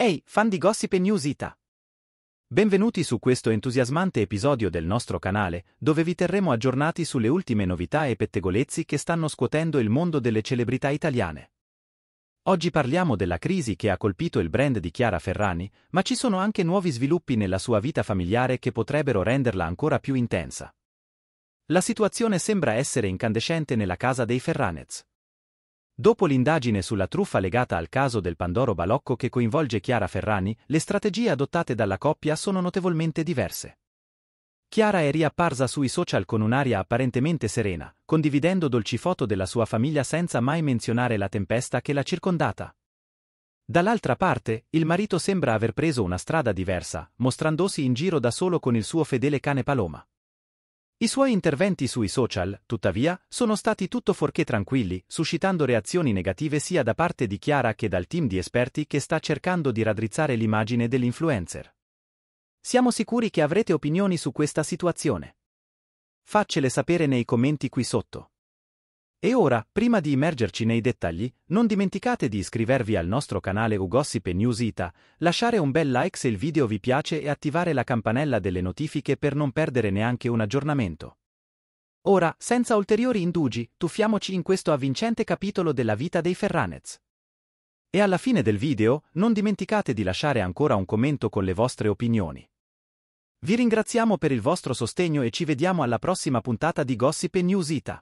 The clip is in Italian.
Ehi, hey, fan di Gossip News Ita! Benvenuti su questo entusiasmante episodio del nostro canale, dove vi terremo aggiornati sulle ultime novità e pettegolezzi che stanno scuotendo il mondo delle celebrità italiane. Oggi parliamo della crisi che ha colpito il brand di Chiara Ferrani, ma ci sono anche nuovi sviluppi nella sua vita familiare che potrebbero renderla ancora più intensa. La situazione sembra essere incandescente nella casa dei Ferranez. Dopo l'indagine sulla truffa legata al caso del Pandoro Balocco che coinvolge Chiara Ferrani, le strategie adottate dalla coppia sono notevolmente diverse. Chiara è riapparsa sui social con un'aria apparentemente serena, condividendo dolci foto della sua famiglia senza mai menzionare la tempesta che l'ha circondata. Dall'altra parte, il marito sembra aver preso una strada diversa, mostrandosi in giro da solo con il suo fedele cane Paloma. I suoi interventi sui social, tuttavia, sono stati tutto fuorché tranquilli, suscitando reazioni negative sia da parte di Chiara che dal team di esperti che sta cercando di raddrizzare l'immagine dell'influencer. Siamo sicuri che avrete opinioni su questa situazione. Faccele sapere nei commenti qui sotto. E ora, prima di immergerci nei dettagli, non dimenticate di iscrivervi al nostro canale Ugossipe News Ita, lasciare un bel like se il video vi piace e attivare la campanella delle notifiche per non perdere neanche un aggiornamento. Ora, senza ulteriori indugi, tuffiamoci in questo avvincente capitolo della vita dei Ferranez. E alla fine del video, non dimenticate di lasciare ancora un commento con le vostre opinioni. Vi ringraziamo per il vostro sostegno e ci vediamo alla prossima puntata di Gossip News Ita.